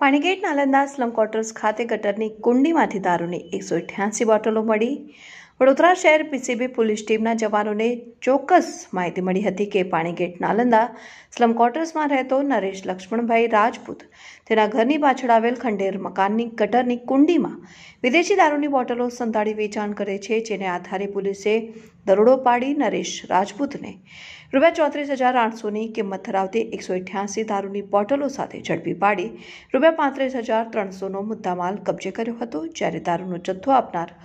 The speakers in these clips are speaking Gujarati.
પાણીગેટ નાલંદા સ્લમ ક્વાર્ટર્સ ખાતે ગટરની કુંડીમાંથી દારૂની એકસો અઠ્યાસી બોટલો મળી વડોદરા શહેર પીસીબી પોલીસ ટીમના જવાનોને ચોક્કસ માહિતી મળી હતી કે પાણીગેટ નાલંદા સ્લમ ક્વાર્ટર્સમાં રહેતો નરેશ લક્ષ્મણભાઈ રાજપૂત તેના ઘરની પાછળ આવેલ ખંડેર મકાનની ગટરની કુંડીમાં વિદેશી દારૂની બોટલો સંતાડી વેચાણ કરે છે જેને આધારે પોલીસે દરોડો પાડી નરેશ રાજપૂતને રૂપિયા ચોત્રીસ હજાર આઠસોની કિંમત ધરાવતી એકસો અઠ્યાસી દારૂની બોટલો સાથે ઝડપી પાડી રૂપિયા પાંત્રીસ હજાર ત્રણસોનો મુદ્દામાલ કબજે કર્યો હતો જ્યારે દારૂનો જથ્થો આપનાર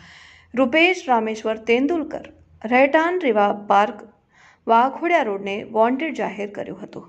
રૂપેશ રામેશ્વર તેંડુલકર રહેટાન રિવા પાર્ક વાઘોડિયા રોડને વોન્ટેડ જાહેર કર્યો હતો